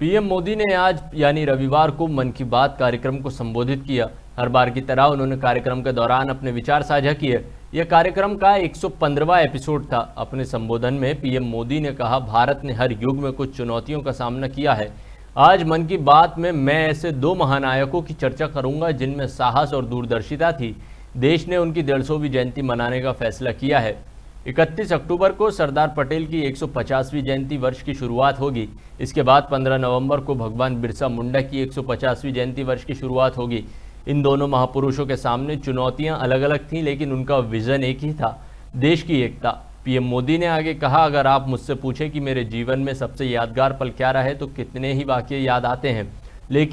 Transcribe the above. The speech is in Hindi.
पीएम मोदी ने आज यानी रविवार को मन की बात कार्यक्रम को संबोधित किया हर बार की तरह उन्होंने कार्यक्रम के दौरान अपने विचार साझा किए यह कार्यक्रम का 115वां एपिसोड था अपने संबोधन में पीएम मोदी ने कहा भारत ने हर युग में कुछ चुनौतियों का सामना किया है आज मन की बात में मैं ऐसे दो महानायकों की चर्चा करूंगा जिनमें साहस और दूरदर्शिता थी देश ने उनकी डेढ़ जयंती मनाने का फैसला किया है 31 अक्टूबर को सरदार पटेल की 150वीं जयंती वर्ष की शुरुआत होगी इसके बाद 15 नवंबर को भगवान बिरसा मुंडा की 150वीं जयंती वर्ष की शुरुआत होगी इन दोनों महापुरुषों के सामने चुनौतियां अलग अलग थीं लेकिन उनका विजन एक ही था देश की एकता पीएम मोदी ने आगे कहा अगर आप मुझसे पूछें कि मेरे जीवन में सबसे यादगार पल क्या रहे तो कितने ही वाक्य याद आते हैं लेकिन